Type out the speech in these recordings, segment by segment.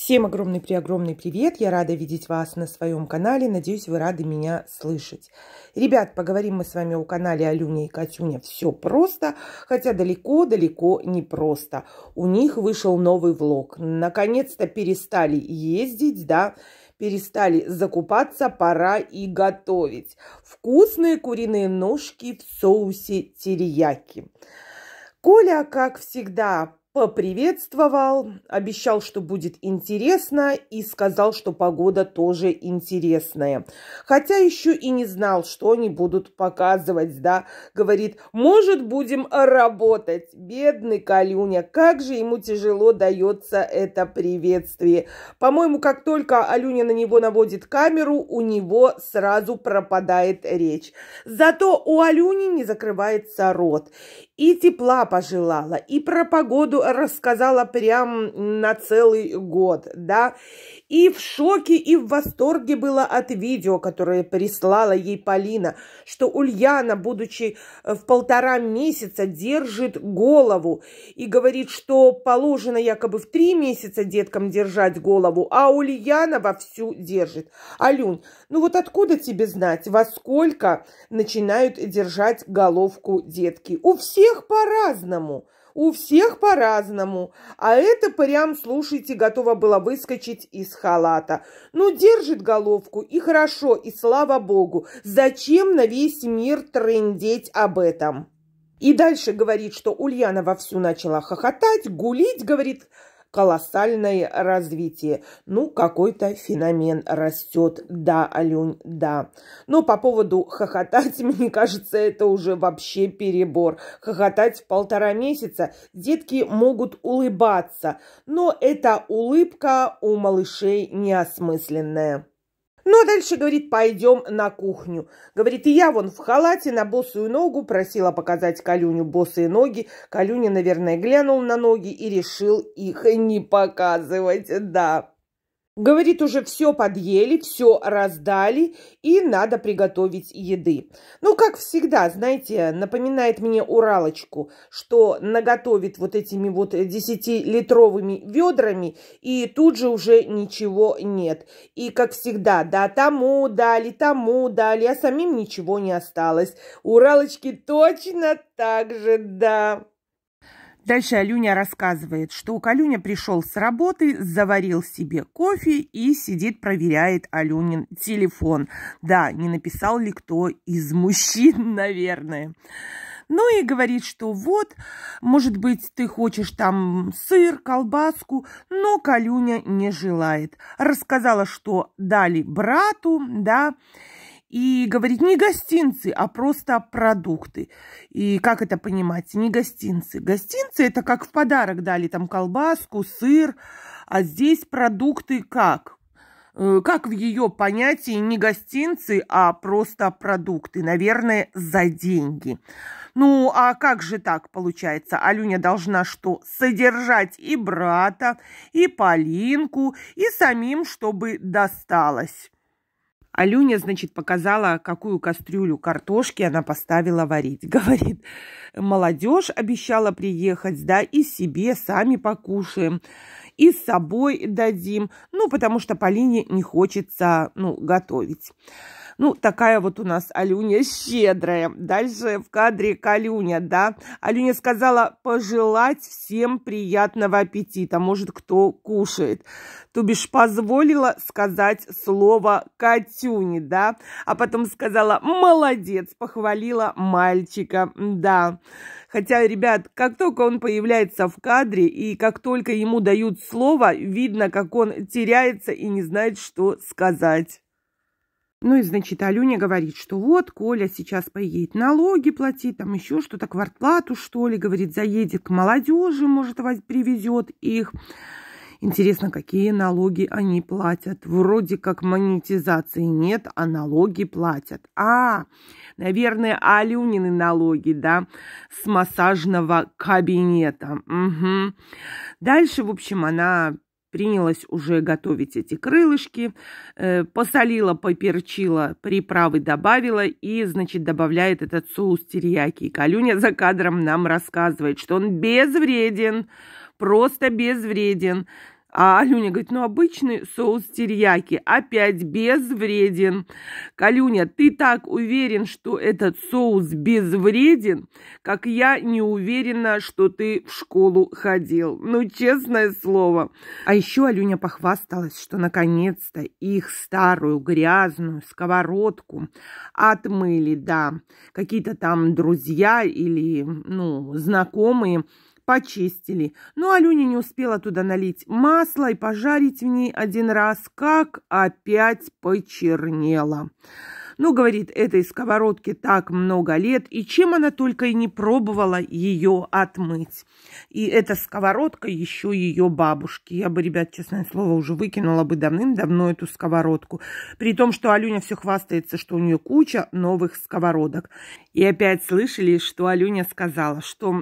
Всем огромный-преогромный привет! Я рада видеть вас на своем канале. Надеюсь, вы рады меня слышать. Ребят, поговорим мы с вами о канале Алюня и Катюня. Все просто, хотя далеко-далеко не просто. У них вышел новый влог. Наконец-то перестали ездить, да, перестали закупаться, пора и готовить. Вкусные куриные ножки в соусе терияки. Коля, как всегда, поприветствовал, обещал, что будет интересно и сказал, что погода тоже интересная. Хотя еще и не знал, что они будут показывать, да. Говорит, может, будем работать. Бедный Калюня, как же ему тяжело дается это приветствие. По-моему, как только Алюня на него наводит камеру, у него сразу пропадает речь. Зато у Алюни не закрывается рот. И тепла пожелала, и про погоду рассказала прям на целый год, да. И в шоке, и в восторге было от видео, которое прислала ей Полина, что Ульяна, будучи э, в полтора месяца, держит голову и говорит, что положено якобы в три месяца деткам держать голову, а Ульяна вовсю держит. Алюнь, ну вот откуда тебе знать, во сколько начинают держать головку детки? У всех всех по-разному, у всех по-разному. А это прям, слушайте, готова была выскочить из халата. Ну, держит головку, и хорошо, и слава богу. Зачем на весь мир трындеть об этом? И дальше говорит, что Ульяна вовсю начала хохотать, гулить, говорит, колоссальное развитие. Ну, какой-то феномен растет. Да, Алюнь, да. Но по поводу хохотать, мне кажется, это уже вообще перебор. Хохотать в полтора месяца детки могут улыбаться, но эта улыбка у малышей неосмысленная. Ну, а дальше, говорит, пойдем на кухню. Говорит, и я вон в халате на босую ногу просила показать Калюню босые ноги. Калюня, наверное, глянул на ноги и решил их не показывать, да. Говорит, уже все подъели, все раздали и надо приготовить еды. Ну, как всегда, знаете, напоминает мне Уралочку, что наготовит вот этими вот 10-литровыми ведрами и тут же уже ничего нет. И, как всегда, да, тому дали, тому дали, а самим ничего не осталось. Уралочки точно так же, да. Дальше Алюня рассказывает, что у Калюня пришел с работы, заварил себе кофе и сидит, проверяет Алюнин телефон. Да, не написал ли кто из мужчин, наверное. Ну и говорит, что вот, может быть, ты хочешь там сыр, колбаску, но Калюня не желает. Рассказала, что дали брату, да, и говорить не гостинцы, а просто продукты. И как это понимать? Не гостинцы. Гостинцы это как в подарок дали, там колбаску, сыр, а здесь продукты как? Э, как в ее понятии не гостинцы, а просто продукты, наверное, за деньги. Ну, а как же так получается? Алюня должна что, содержать и брата, и Полинку, и самим, чтобы досталось. Алюня, значит, показала, какую кастрюлю картошки она поставила варить. Говорит, молодежь обещала приехать, да, и себе сами покушаем, и с собой дадим, ну, потому что Полине не хочется, ну, готовить. Ну, такая вот у нас Алюня щедрая. Дальше в кадре Калюня, да. Алюня сказала пожелать всем приятного аппетита. Может, кто кушает. То бишь позволила сказать слово Катюне, да. А потом сказала молодец, похвалила мальчика, да. Хотя, ребят, как только он появляется в кадре и как только ему дают слово, видно, как он теряется и не знает, что сказать. Ну и, значит, Алюня говорит, что вот, Коля сейчас поедет налоги платить, там еще что-то, квартплату, что ли, говорит, заедет к молодежи, может, привезет их. Интересно, какие налоги они платят? Вроде как монетизации нет, а налоги платят. А, наверное, Алюнины налоги, да, с массажного кабинета. Угу. Дальше, в общем, она принялась уже готовить эти крылышки, э, посолила, поперчила, приправы добавила и, значит, добавляет этот соус терияки. И Калюня за кадром нам рассказывает, что он безвреден, просто безвреден. А Алюня говорит, ну обычный соус терияки, опять безвреден. Калюня, ты так уверен, что этот соус безвреден, как я не уверена, что ты в школу ходил. Ну, честное слово. А еще Алюня похвасталась, что наконец-то их старую грязную сковородку отмыли, да. Какие-то там друзья или, ну, знакомые почистили. Но Алюня не успела туда налить масло и пожарить в ней один раз, как опять почернела. Ну, говорит, этой сковородке так много лет, и чем она только и не пробовала ее отмыть. И эта сковородка еще ее бабушки. Я бы, ребят, честное слово, уже выкинула бы давным-давно эту сковородку. При том, что Алюня все хвастается, что у нее куча новых сковородок. И опять слышали, что Алюня сказала, что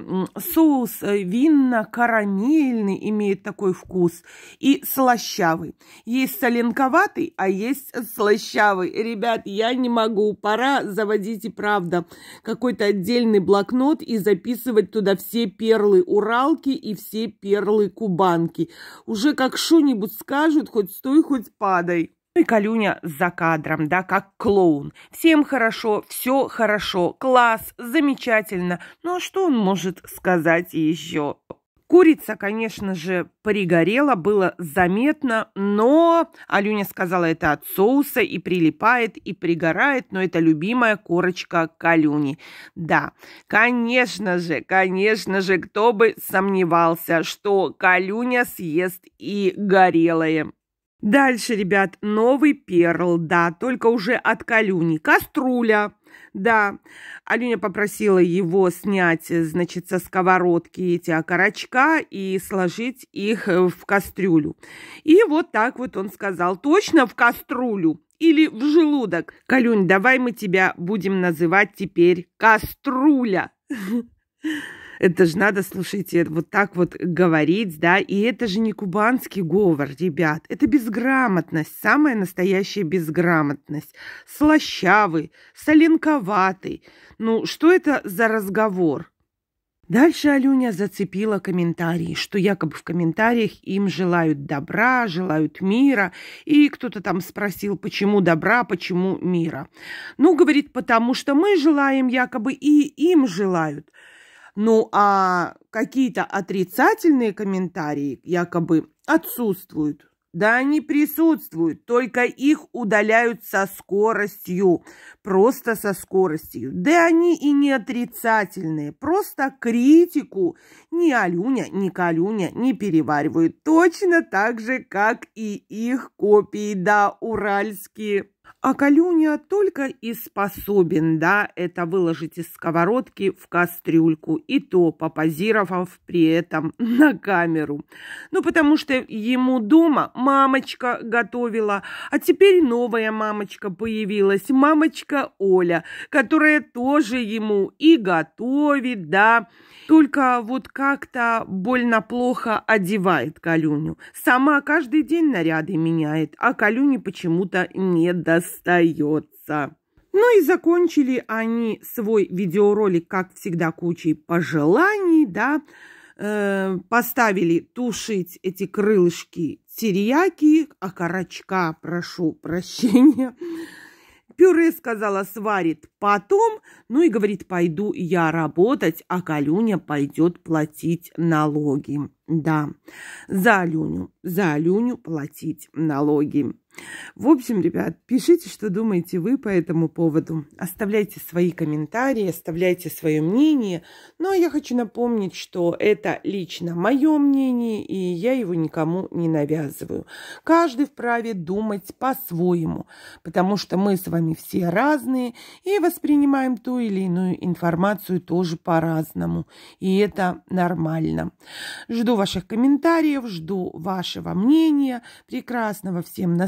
соус э, винно-карамельный имеет такой вкус и слащавый. Есть соленковатый, а есть слащавый. Ребят, я не могу, пора заводить и правда какой-то отдельный блокнот и записывать туда все перлы Уралки и все перлы Кубанки. Уже как что-нибудь скажут, хоть стой, хоть падай. Ну и Калюня за кадром, да, как клоун. Всем хорошо, все хорошо, класс, замечательно. Ну а что он может сказать еще? Курица, конечно же, пригорела, было заметно, но Алюня сказала это от соуса и прилипает, и пригорает, но это любимая корочка Калюни. Да, конечно же, конечно же, кто бы сомневался, что Калюня съест и горелое. Дальше, ребят, новый перл, да, только уже от Калюни. Кастрюля, да. Алюня попросила его снять, значит, со сковородки эти окорочка и сложить их в кастрюлю. И вот так вот он сказал, точно в кастрюлю или в желудок. Калюнь, давай мы тебя будем называть теперь Кастрюля. Это же надо, слушайте, э, вот так вот говорить, да, и это же не кубанский говор, ребят. Это безграмотность, самая настоящая безграмотность. Слащавый, соленковатый. Ну, что это за разговор? Дальше Алюня зацепила комментарии, что якобы в комментариях им желают добра, желают мира, и кто-то там спросил, почему добра, почему мира. Ну, говорит, потому что мы желаем якобы, и им желают. Ну а какие-то отрицательные комментарии якобы отсутствуют. Да они присутствуют, только их удаляют со скоростью, просто со скоростью. Да они и не отрицательные, просто критику ни Алюня, ни Калюня не переваривают. Точно так же, как и их копии, да, уральские. А Калюня только и способен, да, это выложить из сковородки в кастрюльку, и то попозировав при этом на камеру. Ну, потому что ему дома мамочка готовила, а теперь новая мамочка появилась, мамочка Оля, которая тоже ему и готовит, да, только вот как-то больно плохо одевает Калюню. Сама каждый день наряды меняет, а Калюне почему-то не до остается. Ну и закончили они свой видеоролик, как всегда, кучей пожеланий, да, э, поставили тушить эти крылышки терияки, окорочка, а прошу прощения, пюре, сказала, сварит потом, ну и говорит, пойду я работать, а Калюня пойдет платить налоги. Да, за Алюню, за Алюню платить налоги. В общем, ребят, пишите, что думаете вы по этому поводу. Оставляйте свои комментарии, оставляйте свое мнение. Но ну, а я хочу напомнить, что это лично мое мнение, и я его никому не навязываю. Каждый вправе думать по-своему, потому что мы с вами все разные и воспринимаем ту или иную информацию тоже по-разному. И это нормально. Жду ваших комментариев, жду вашего мнения. Прекрасного всем настроения